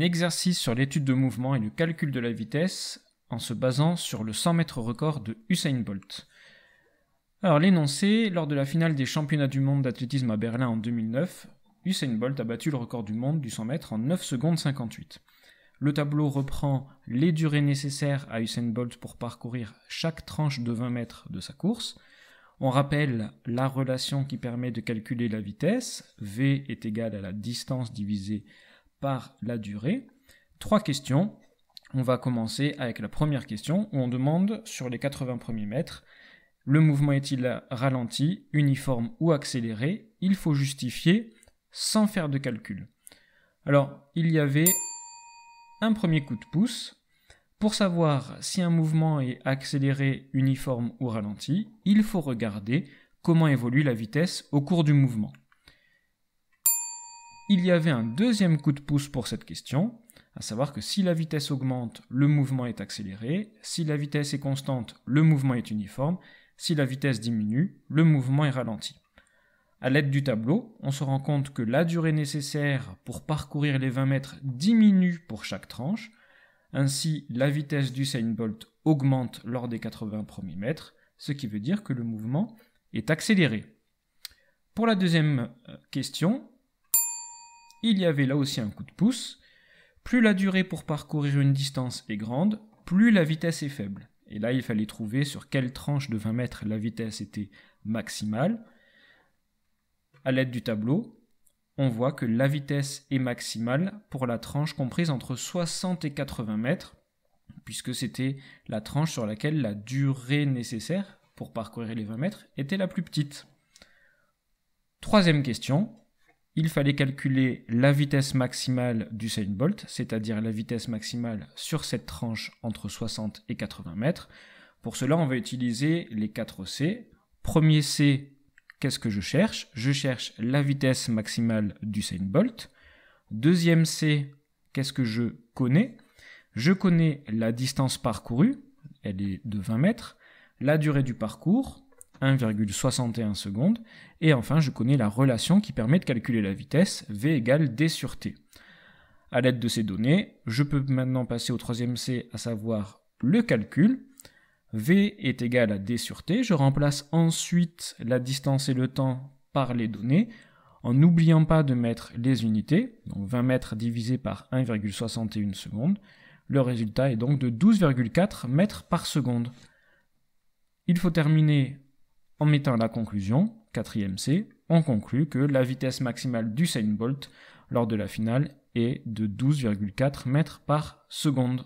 exercice sur l'étude de mouvement et le calcul de la vitesse en se basant sur le 100 mètres record de Usain Bolt. Alors l'énoncé, lors de la finale des championnats du monde d'athlétisme à Berlin en 2009, Usain Bolt a battu le record du monde du 100 mètres en 9 secondes 58. Le tableau reprend les durées nécessaires à Usain Bolt pour parcourir chaque tranche de 20 mètres de sa course. On rappelle la relation qui permet de calculer la vitesse, V est égale à la distance divisée par la durée. Trois questions. On va commencer avec la première question où on demande sur les 80 premiers mètres, le mouvement est-il ralenti, uniforme ou accéléré Il faut justifier sans faire de calcul. Alors, il y avait un premier coup de pouce. Pour savoir si un mouvement est accéléré, uniforme ou ralenti, il faut regarder comment évolue la vitesse au cours du mouvement il y avait un deuxième coup de pouce pour cette question, à savoir que si la vitesse augmente, le mouvement est accéléré, si la vitesse est constante, le mouvement est uniforme, si la vitesse diminue, le mouvement est ralenti. À l'aide du tableau, on se rend compte que la durée nécessaire pour parcourir les 20 mètres diminue pour chaque tranche, ainsi la vitesse du Seinbolt augmente lors des 80 premiers mètres, ce qui veut dire que le mouvement est accéléré. Pour la deuxième euh, question, il y avait là aussi un coup de pouce. Plus la durée pour parcourir une distance est grande, plus la vitesse est faible. Et là, il fallait trouver sur quelle tranche de 20 mètres la vitesse était maximale. À l'aide du tableau, on voit que la vitesse est maximale pour la tranche comprise entre 60 et 80 mètres, puisque c'était la tranche sur laquelle la durée nécessaire pour parcourir les 20 mètres était la plus petite. Troisième question, il fallait calculer la vitesse maximale du Bolt, c'est-à-dire la vitesse maximale sur cette tranche entre 60 et 80 mètres. Pour cela, on va utiliser les 4 C. Premier C, qu'est-ce que je cherche Je cherche la vitesse maximale du Bolt. Deuxième C, qu'est-ce que je connais Je connais la distance parcourue, elle est de 20 mètres, la durée du parcours, 1,61 secondes. Et enfin, je connais la relation qui permet de calculer la vitesse, V égale D sur T. A l'aide de ces données, je peux maintenant passer au troisième C, à savoir le calcul. V est égal à D sur T. Je remplace ensuite la distance et le temps par les données en n'oubliant pas de mettre les unités, donc 20 mètres divisé par 1,61 secondes. Le résultat est donc de 12,4 mètres par seconde. Il faut terminer en mettant la conclusion, 4 quatrième C, on conclut que la vitesse maximale du Seinbolt lors de la finale est de 12,4 mètres par seconde.